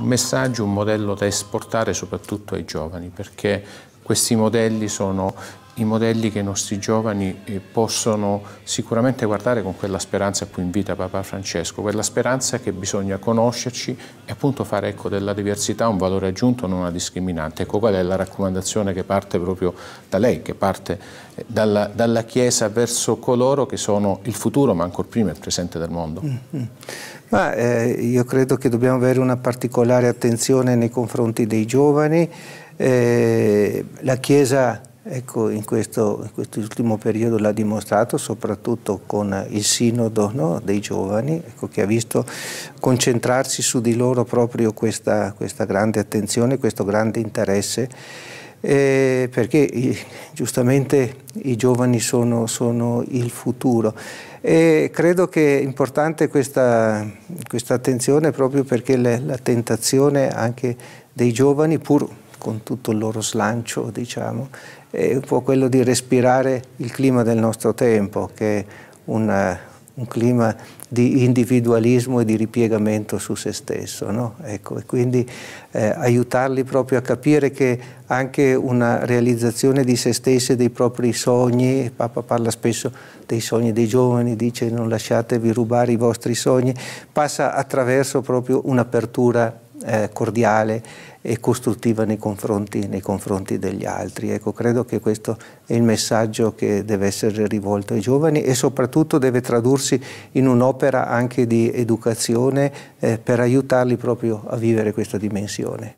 Un messaggio, un modello da esportare soprattutto ai giovani perché questi modelli sono i modelli che i nostri giovani eh, possono sicuramente guardare con quella speranza a cui invita Papa Francesco, quella speranza che bisogna conoscerci e appunto fare ecco, della diversità un valore aggiunto, non una discriminante. Ecco qual è la raccomandazione che parte proprio da lei, che parte eh, dalla, dalla Chiesa verso coloro che sono il futuro, ma ancor prima il presente del mondo. Mm -hmm. Ma, eh, io credo che dobbiamo avere una particolare attenzione nei confronti dei giovani. Eh, la Chiesa Ecco, in questo, ultimo periodo l'ha dimostrato soprattutto con il sinodo no, dei giovani, ecco, che ha visto concentrarsi su di loro proprio questa, questa grande attenzione, questo grande interesse, eh, perché i, giustamente i giovani sono, sono il futuro. E credo che è importante questa, questa attenzione proprio perché la, la tentazione anche dei giovani, pur con tutto il loro slancio, diciamo, è un po' quello di respirare il clima del nostro tempo, che è una, un clima di individualismo e di ripiegamento su se stesso. No? Ecco, e quindi eh, aiutarli proprio a capire che anche una realizzazione di se stessi e dei propri sogni, Papa parla spesso dei sogni dei giovani, dice non lasciatevi rubare i vostri sogni, passa attraverso proprio un'apertura eh, cordiale e costruttiva nei confronti, nei confronti, degli altri. Ecco, credo che questo è il messaggio che deve essere rivolto ai giovani e soprattutto deve tradursi in un'opera anche di educazione eh, per aiutarli proprio a vivere questa dimensione.